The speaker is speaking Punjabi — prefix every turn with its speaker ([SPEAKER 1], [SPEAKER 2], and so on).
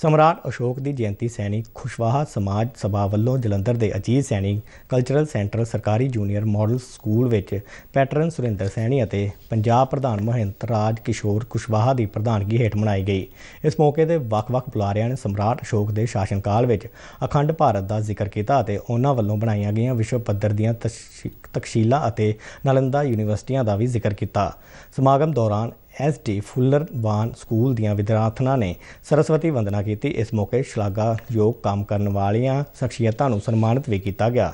[SPEAKER 1] ਸਮਰਾਟ ਅਸ਼ੋਕ ਦੀ ਜਯੰਤੀ ਸੈਣੀ ਖੁਸ਼ਵਾਹਾ ਸਮਾਜ ਸਭਾ ਵੱਲੋਂ ਜਲੰਧਰ ਦੇ ਅਜੀਤ ਸੈਣੀ ਕਲਚਰਲ ਸੈਂਟਰ ਸਰਕਾਰੀ ਜੂਨੀਅਰ ਮਾਡਲ ਸਕੂਲ ਵਿੱਚ ਪੈਟਰਨ ਸੁਰਿੰਦਰ ਸੈਣੀ ਅਤੇ ਪੰਜਾਬ ਪ੍ਰਧਾਨ ਮਹਿੰਦਰ ਰਾਜ ਕਿਸ਼ੋਰ ਖੁਸ਼ਵਾਹਾ ਦੀ ਪ੍ਰਧਾਨਗੀ ਹੇਠ ਮਨਾਈ ਗਈ ਇਸ ਮੌਕੇ ਤੇ ਵੱਖ-ਵੱਖ ਬੁਲਾਰਿਆਂ ਨੇ ਸਮਰਾਟ ਅਸ਼ੋਕ ਦੇ ਸ਼ਾਸਨ ਕਾਲ ਵਿੱਚ ਅਖੰਡ ਭਾਰਤ ਦਾ ਜ਼ਿਕਰ ਕੀਤਾ ਅਤੇ ਉਹਨਾਂ ਵੱਲੋਂ ਬਣਾਈਆਂ ਗਈਆਂ ਵਿਸ਼ਵ ਪੱਧਰ ਦੀਆਂ ਤਕਸ਼ੀਲਾ ਅਤੇ ਨਾਲੰਦਾ ਯੂਨੀਵਰਸਿਟੀਆਂ ਦਾ ਵੀ ਜ਼ਿਕਰ ਕੀਤਾ ਸਮਾਗਮ ਦੌਰਾਨ ਐਸਡੀ ਫੁੱਲਰ ਵਾਨ ਸਕੂਲ ਦੀਆਂ ਵਿਦਿਆਰਥਣਾਂ ਨੇ ਸਰਸਵਤੀ ਵੰਦਨਾ ਕੀਤੀ ਇਸ ਮੌਕੇ ਸ਼ਲਾਘਾਯੋਗ ਕੰਮ ਕਰਨ ਵਾਲੀਆਂ ਸ਼ਖਸੀਅਤਾਂ ਨੂੰ ਸਨਮਾਨਿਤ ਵੀ ਕੀਤਾ ਗਿਆ